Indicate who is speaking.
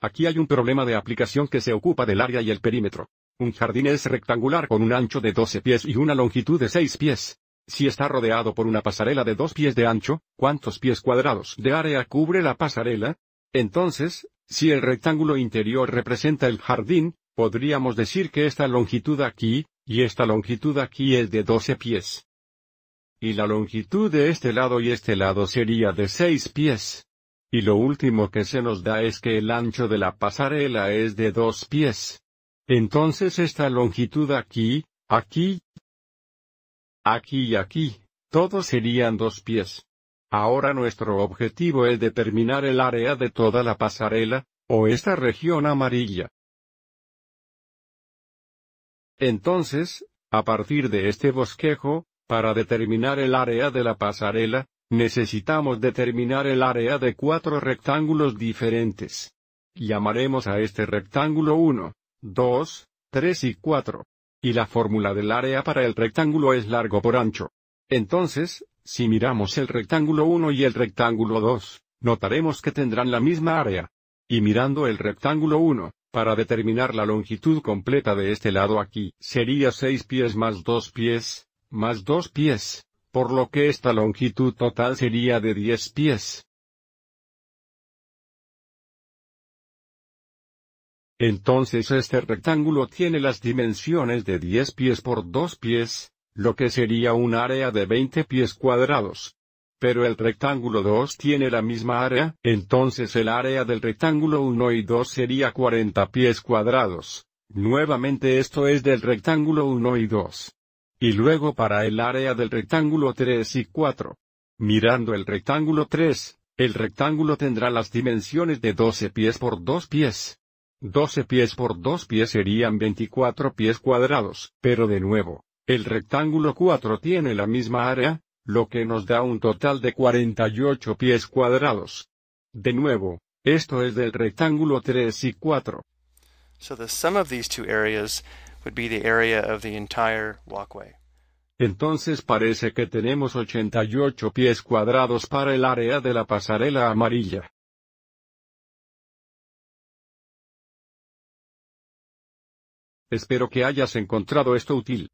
Speaker 1: Aquí hay un problema de aplicación que se ocupa del área y el perímetro. Un jardín es rectangular con un ancho de 12 pies y una longitud de 6 pies. Si está rodeado por una pasarela de 2 pies de ancho, ¿cuántos pies cuadrados de área cubre la pasarela? Entonces, si el rectángulo interior representa el jardín, podríamos decir que esta longitud aquí, y esta longitud aquí es de 12 pies. Y la longitud de este lado y este lado sería de 6 pies. Y lo último que se nos da es que el ancho de la pasarela es de dos pies. Entonces esta longitud aquí, aquí, aquí y aquí, todos serían dos pies. Ahora nuestro objetivo es determinar el área de toda la pasarela, o esta región amarilla. Entonces, a partir de este bosquejo, para determinar el área de la pasarela, Necesitamos determinar el área de cuatro rectángulos diferentes. Llamaremos a este rectángulo 1, 2, 3 y 4. Y la fórmula del área para el rectángulo es largo por ancho. Entonces, si miramos el rectángulo 1 y el rectángulo 2, notaremos que tendrán la misma área. Y mirando el rectángulo 1, para determinar la longitud completa de este lado aquí, sería 6 pies más 2 pies, más 2 pies por lo que esta longitud total sería de 10 pies. Entonces este rectángulo tiene las dimensiones de 10 pies por 2 pies, lo que sería un área de 20 pies cuadrados. Pero el rectángulo 2 tiene la misma área, entonces el área del rectángulo 1 y 2 sería 40 pies cuadrados. Nuevamente esto es del rectángulo 1 y 2. Y luego para el área del rectángulo 3 y 4. Mirando el rectángulo 3, el rectángulo tendrá las dimensiones de 12 pies por 2 pies. 12 pies por 2 pies serían 24 pies cuadrados, pero de nuevo, el rectángulo 4 tiene la misma área, lo que nos da un total de 48 pies cuadrados. De nuevo, esto es del rectángulo 3 y 4.
Speaker 2: So the sum of these two areas
Speaker 1: entonces parece que tenemos 88 pies cuadrados para el área de la pasarela amarilla.
Speaker 2: Espero que hayas encontrado esto útil.